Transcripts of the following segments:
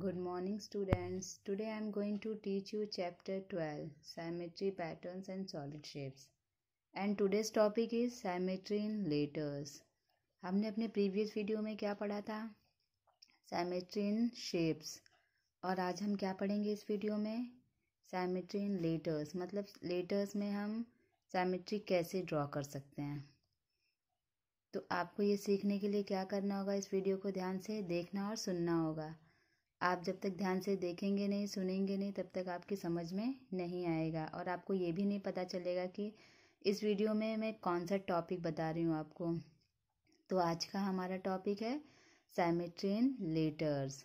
good morning students today I am going to teach you chapter 12 symmetry patterns and solid shapes and today's topic is symmetry in letters हमने अपने previous video में क्या पढ़ा था सैमेट्री इन shapes और आज हम क्या पढ़ेंगे इस वीडियो में सैमेट्री इन लेटर्स मतलब लेटर्स में हम सैमेट्री कैसे ड्रॉ कर सकते हैं तो आपको ये सीखने के लिए क्या करना होगा इस वीडियो को ध्यान से देखना और सुनना होगा आप जब तक ध्यान से देखेंगे नहीं सुनेंगे नहीं तब तक आपकी समझ में नहीं आएगा और आपको ये भी नहीं पता चलेगा कि इस वीडियो में मैं कौन सा टॉपिक बता रही हूँ आपको तो आज का हमारा टॉपिक है इन लेटर्स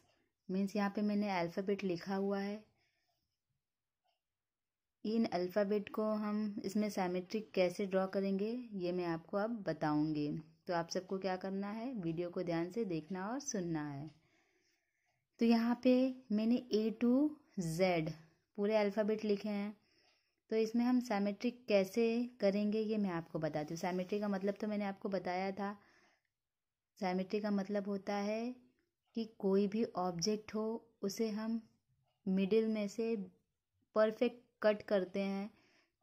मीन्स यहाँ पे मैंने अल्फ़ाबेट लिखा हुआ है इन अल्फ़ाबेट को हम इसमें सैमेट्रिक कैसे ड्रॉ करेंगे ये मैं आपको अब बताऊंगी तो आप सबको क्या करना है वीडियो को ध्यान से देखना और सुनना है तो यहाँ पे मैंने ए टू जेड पूरे अल्फ़ाबेट लिखे हैं तो इसमें हम सेमेट्रिक कैसे करेंगे ये मैं आपको बताती हूँ सेमेट्रिक का मतलब तो मैंने आपको बताया था सेमेट्रिक का मतलब होता है कि कोई भी ऑब्जेक्ट हो उसे हम मिडिल में से परफेक्ट कट करते हैं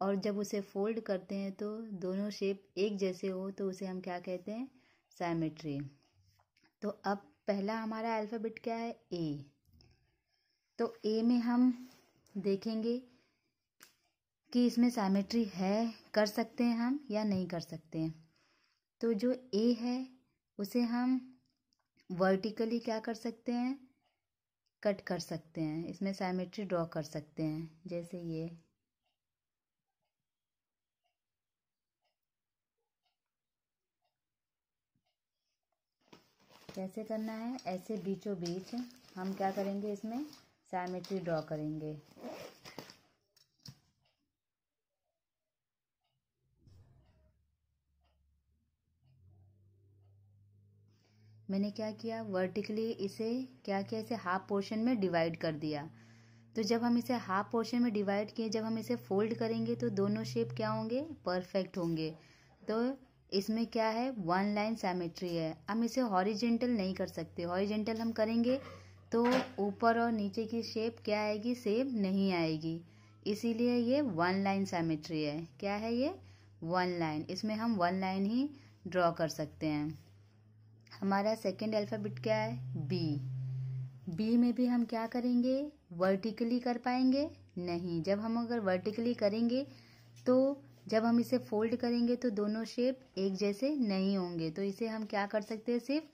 और जब उसे फोल्ड करते हैं तो दोनों शेप एक जैसे हो तो उसे हम क्या कहते हैं सैमेट्री तो अब पहला हमारा अल्फ़ाबेट क्या है ए तो ए में हम देखेंगे कि इसमें सैमेट्री है कर सकते हैं हम या नहीं कर सकते हैं तो जो ए है उसे हम वर्टिकली क्या कर सकते हैं कट कर सकते हैं इसमें सैमेट्री ड्रॉ कर सकते हैं जैसे ये कैसे करना है ऐसे बीचों बीच हम क्या करेंगे इसमें सैमेट्री ड्रॉ करेंगे मैंने क्या किया वर्टिकली इसे क्या किया इसे हाफ पोर्शन में डिवाइड कर दिया तो जब हम इसे हाफ पोर्शन में डिवाइड किए जब हम इसे फोल्ड करेंगे तो दोनों शेप क्या होंगे परफेक्ट होंगे तो इसमें क्या है वन लाइन सेमेट्री है हम इसे हॉरिजेंटल नहीं कर सकते हॉरिजेंटल हम करेंगे तो ऊपर और नीचे की शेप क्या आएगी सेम नहीं आएगी इसीलिए ये वन लाइन सेमेट्री है क्या है ये वन लाइन इसमें हम वन लाइन ही ड्रॉ कर सकते हैं हमारा सेकेंड अल्फ़ाबेट क्या है बी बी में भी हम क्या करेंगे वर्टिकली कर पाएंगे नहीं जब हम अगर वर्टिकली करेंगे तो जब हम इसे फोल्ड करेंगे तो दोनों शेप एक जैसे नहीं होंगे तो इसे हम क्या कर सकते हैं सिर्फ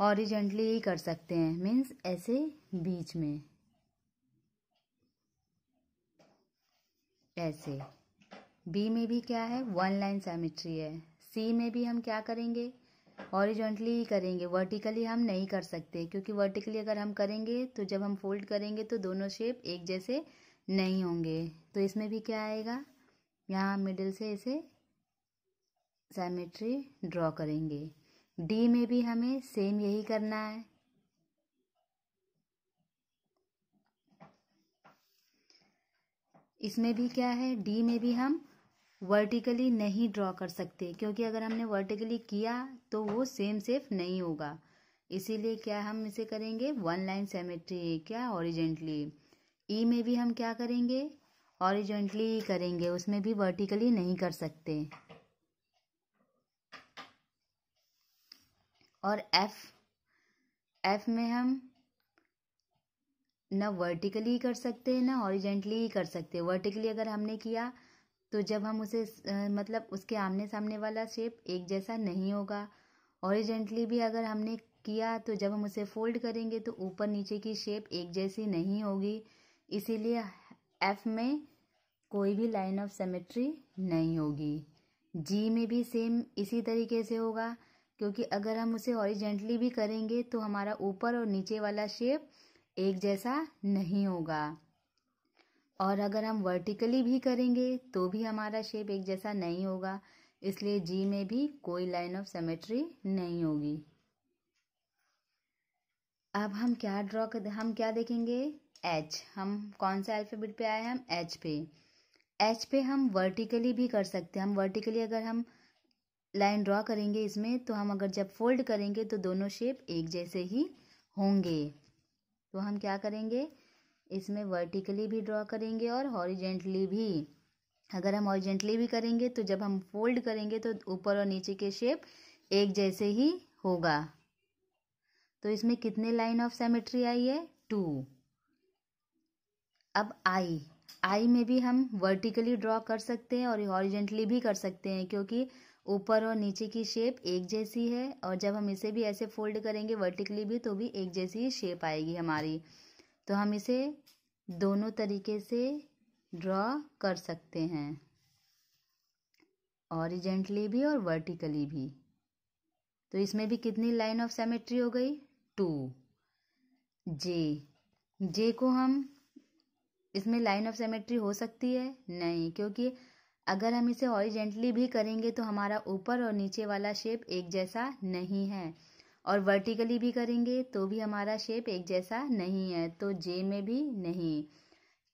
हॉरिजेंटली ही कर सकते हैं मीन्स ऐसे बीच में ऐसे बी में भी क्या है वन लाइन सेमिट्री है सी में भी हम क्या करेंगे ऑरिजेंटली ही करेंगे वर्टिकली हम नहीं कर सकते क्योंकि वर्टिकली अगर हम करेंगे तो जब हम फोल्ड करेंगे तो दोनों शेप एक जैसे नहीं होंगे तो इसमें भी क्या आएगा यहाँ मिडिल से इसे सेमेट्री ड्रॉ करेंगे डी में भी हमें सेम यही करना है इसमें भी क्या है डी में भी हम वर्टिकली नहीं ड्रॉ कर सकते क्योंकि अगर हमने वर्टिकली किया तो वो सेम सेफ नहीं होगा इसीलिए क्या हम इसे करेंगे वन लाइन सेमेट्री क्या ओरिजेंटली ई e में भी हम क्या करेंगे ऑरिजेंटली ही करेंगे उसमें भी वर्टिकली नहीं कर सकते और एफ़ एफ़ में हम ना वर्टिकली कर सकते हैं ना ही कर सकते हैं वर्टिकली अगर हमने किया तो जब हम उसे मतलब उसके आमने सामने वाला शेप एक जैसा नहीं होगा ऑरिजेंटली भी अगर हमने किया तो जब हम उसे फोल्ड करेंगे तो ऊपर नीचे की शेप एक जैसी नहीं होगी इसीलिए एफ में कोई भी लाइन ऑफ सेमेट्री नहीं होगी जी में भी सेम इसी तरीके से होगा क्योंकि अगर हम उसे ऑरिजेंटली भी करेंगे तो हमारा ऊपर और नीचे वाला शेप एक जैसा नहीं होगा और अगर हम वर्टिकली भी करेंगे तो भी हमारा शेप एक जैसा नहीं होगा इसलिए जी में भी कोई लाइन ऑफ सेमेट्री नहीं होगी अब हम क्या ड्रॉ हम क्या देखेंगे एच हम कौन से अल्फ़ाबेट पे आए हैं हम एच पे एच पे हम वर्टिकली भी कर सकते हैं हम वर्टिकली अगर हम लाइन ड्रॉ करेंगे इसमें तो हम अगर जब फोल्ड करेंगे तो दोनों शेप एक जैसे ही होंगे तो हम क्या करेंगे इसमें वर्टिकली भी ड्रॉ करेंगे और हॉरिजेंटली भी अगर हम हॉरिजेंटली भी करेंगे तो जब हम फोल्ड करेंगे तो ऊपर और नीचे के शेप एक जैसे ही होगा तो इसमें कितने लाइन ऑफ सेमेट्री आई है टू अब आई आई में भी हम वर्टिकली ड्रॉ कर सकते हैं और हॉरिजेंटली भी कर सकते हैं क्योंकि ऊपर और नीचे की शेप एक जैसी है और जब हम इसे भी ऐसे फोल्ड करेंगे वर्टिकली भी तो भी एक जैसी शेप आएगी हमारी तो हम इसे दोनों तरीके से ड्रॉ कर सकते हैं ऑरिजेंटली भी और वर्टिकली भी तो इसमें भी कितनी लाइन ऑफ सेमेट्री हो गई टू जे जे को हम इसमें लाइन ऑफ सेमेट्री हो सकती है नहीं क्योंकि अगर हम इसे हॉरिजेंटली भी करेंगे तो हमारा ऊपर और नीचे वाला शेप एक जैसा नहीं है और वर्टिकली भी करेंगे तो भी हमारा शेप एक जैसा नहीं है तो जे में भी नहीं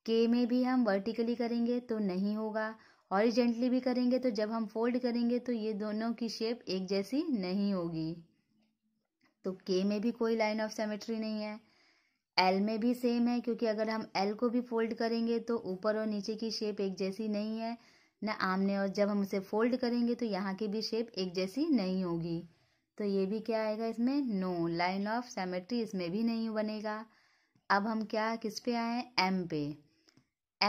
के में भी हम वर्टिकली करेंगे तो नहीं होगा हॉरिजेंटली भी करेंगे तो जब हम फोल्ड करेंगे तो ये दोनों की शेप एक जैसी नहीं होगी तो के में भी कोई लाइन ऑफ सेमेट्री नहीं है एल में भी सेम है क्योंकि अगर हम एल को भी फोल्ड करेंगे तो ऊपर और नीचे की शेप एक जैसी नहीं है ना आमने और जब हम उसे फोल्ड करेंगे तो यहाँ की भी शेप एक जैसी नहीं होगी तो ये भी क्या आएगा इसमें नो लाइन ऑफ सेमेट्री इसमें भी नहीं बनेगा अब हम क्या किस पे आए एम पे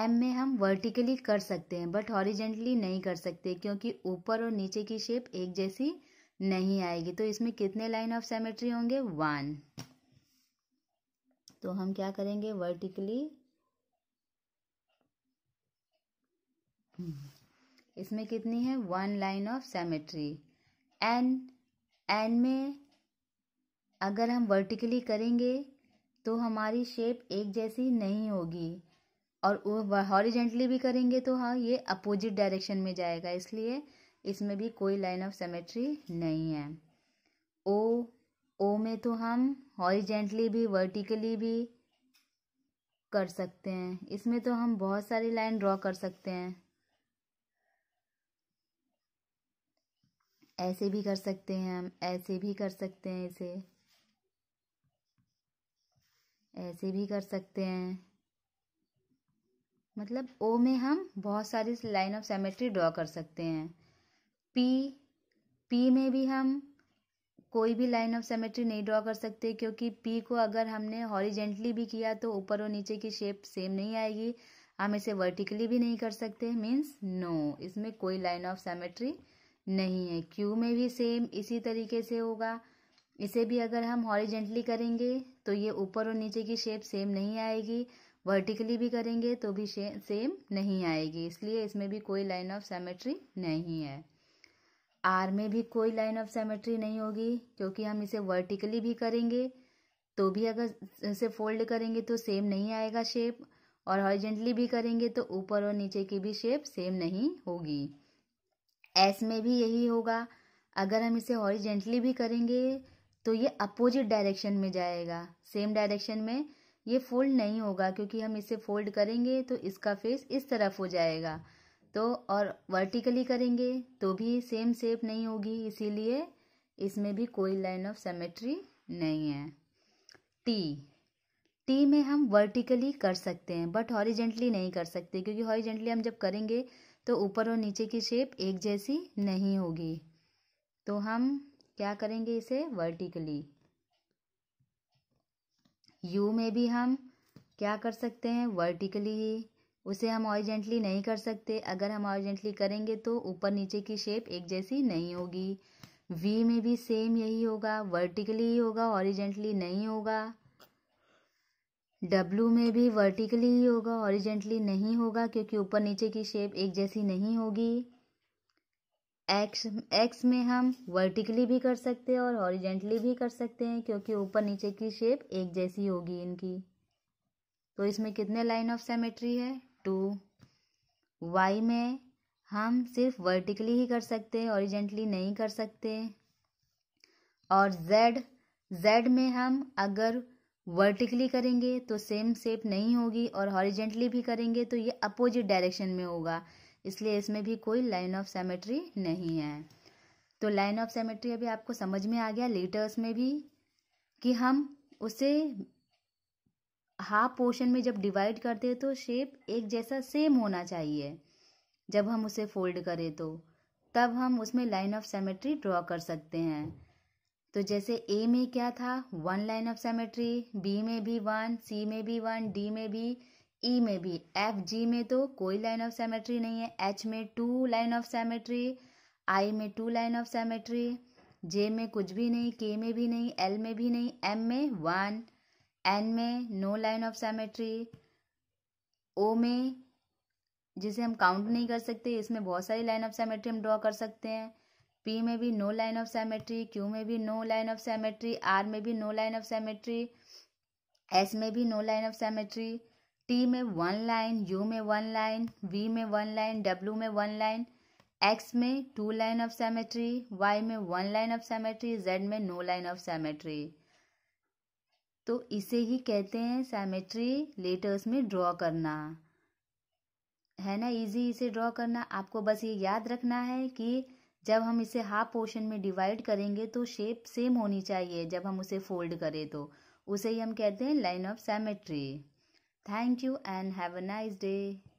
एम में हम वर्टिकली कर सकते हैं बट हॉरिजेंटली नहीं कर सकते क्योंकि ऊपर और नीचे की शेप एक जैसी नहीं आएगी तो इसमें कितने लाइन ऑफ सेमेट्री होंगे वन तो हम क्या करेंगे वर्टिकली इसमें कितनी है one line of symmetry N N में अगर हम वर्टिकली करेंगे तो हमारी शेप एक जैसी नहीं होगी और वो हॉरिजेंटली भी करेंगे तो हाँ ये अपोजिट डायरेक्शन में जाएगा इसलिए इसमें भी कोई लाइन ऑफ सेमेट्री नहीं है ओ ओ में तो हम हॉरिजेंटली भी वर्टिकली भी कर सकते हैं इसमें तो हम बहुत सारी लाइन ड्रॉ कर सकते हैं ऐसे भी कर सकते हैं हम ऐसे भी कर सकते हैं इसे ऐसे भी कर सकते हैं मतलब ओ में हम बहुत सारी लाइन ऑफ सेमेट्री ड्रॉ कर सकते हैं पी पी में भी हम कोई भी लाइन ऑफ सेमेट्री नहीं ड्रॉ कर सकते क्योंकि पी को अगर हमने हॉरिजेंटली भी किया तो ऊपर और नीचे की शेप सेम नहीं आएगी हम इसे वर्टिकली भी नहीं कर सकते मीन्स नो इसमें कोई लाइन ऑफ सेमेट्री नहीं है क्यू में भी सेम इसी तरीके से होगा इसे भी अगर हम हॉरिजेंटली करेंगे तो ये ऊपर और नीचे की शेप सेम नहीं आएगी वर्टिकली भी करेंगे तो भी सेम नहीं आएगी इसलिए इसमें भी कोई लाइन ऑफ सेमेट्री नहीं है आर में भी कोई लाइन ऑफ सेमेट्री नहीं होगी क्योंकि हम इसे वर्टिकली भी करेंगे तो भी अगर इसे फोल्ड करेंगे तो सेम नहीं आएगा शेप और हॉरिजेंटली भी करेंगे तो ऊपर और नीचे की भी शेप सेम नहीं होगी एस में भी यही होगा अगर हम इसे हॉरिजेंटली भी करेंगे तो ये अपोजिट डायरेक्शन में जाएगा सेम डायरेक्शन में ये फोल्ड नहीं होगा क्योंकि हम इसे फोल्ड करेंगे तो इसका फेस इस तरफ हो जाएगा तो और वर्टिकली करेंगे तो भी सेम शेप नहीं होगी इसीलिए इसमें भी कोई लाइन ऑफ सेमेट्री नहीं है टी टी में हम वर्टिकली कर सकते हैं बट हॉरिजेंटली नहीं कर सकते क्योंकि हॉरिजेंटली हम जब करेंगे तो ऊपर और नीचे की शेप एक जैसी नहीं होगी तो हम क्या करेंगे इसे वर्टिकली यू में भी हम क्या कर सकते हैं वर्टिकली ही उसे हम ऑरिजेंटली नहीं कर सकते अगर हम ऑरिजेंटली करेंगे तो ऊपर नीचे की शेप एक जैसी नहीं होगी वी में भी सेम यही होगा वर्टिकली ही होगा ऑरिजेंटली नहीं होगा डब्लू में भी वर्टिकली ही होगा ऑरिजेंटली नहीं होगा क्योंकि ऊपर नीचे की शेप एक जैसी नहीं होगी एक्स एक्स में हम वर्टिकली भी कर सकते हैं और ऑरिजेंटली भी कर सकते हैं क्योंकि ऊपर नीचे की शेप एक जैसी होगी इनकी तो इसमें कितने लाइन ऑफ सेमेट्री है टू वाई में हम सिर्फ वर्टिकली ही कर सकते हैं ओरिजेंटली नहीं कर सकते और जेड जेड में हम अगर वर्टिकली करेंगे तो सेम सेप नहीं होगी और हॉरिजेंटली भी करेंगे तो ये अपोजिट डायरेक्शन में होगा इसलिए इसमें भी कोई लाइन ऑफ सेमेट्री नहीं है तो लाइन ऑफ सेमेट्री अभी आपको समझ में आ गया लेटर्स में भी कि हम उसे हाफ पोर्शन में जब डिवाइड करते हैं तो शेप एक जैसा सेम होना चाहिए जब हम उसे फोल्ड करें तो तब हम उसमें लाइन ऑफ सेमेट्री ड्रॉ कर सकते हैं तो जैसे ए में क्या था one line of symmetry B में भी वन सी में भी वन डी में भी ई e में भी एफ जी में तो कोई लाइन ऑफ सेमेट्री नहीं है एच में two line of symmetry I में two line of symmetry J में कुछ भी नहीं के में भी नहीं एल में भी नहीं एम में वन एन में no line of symmetry O में जिसे हम काउंट नहीं कर सकते इसमें बहुत सारी लाइन ऑफ सेमेट्री हम ड्रॉ कर सकते हैं पी में भी no line of symmetry Q में भी no line of symmetry R में भी no line of symmetry S में भी no line of symmetry T में वन लाइन यू में वन लाइन वी में वन लाइन डब्ल्यू में वन लाइन एक्स में two line of symmetry Y में one line of symmetry Z में no line of symmetry तो इसे ही कहते हैं सेमेट्री लेटर्स में ड्रॉ करना है ना इजी इसे ड्रॉ करना आपको बस ये याद रखना है कि जब हम इसे हाफ पोर्शन में डिवाइड करेंगे तो शेप सेम होनी चाहिए जब हम उसे फोल्ड करें तो उसे ही हम कहते हैं line of symmetry thank you and have a nice day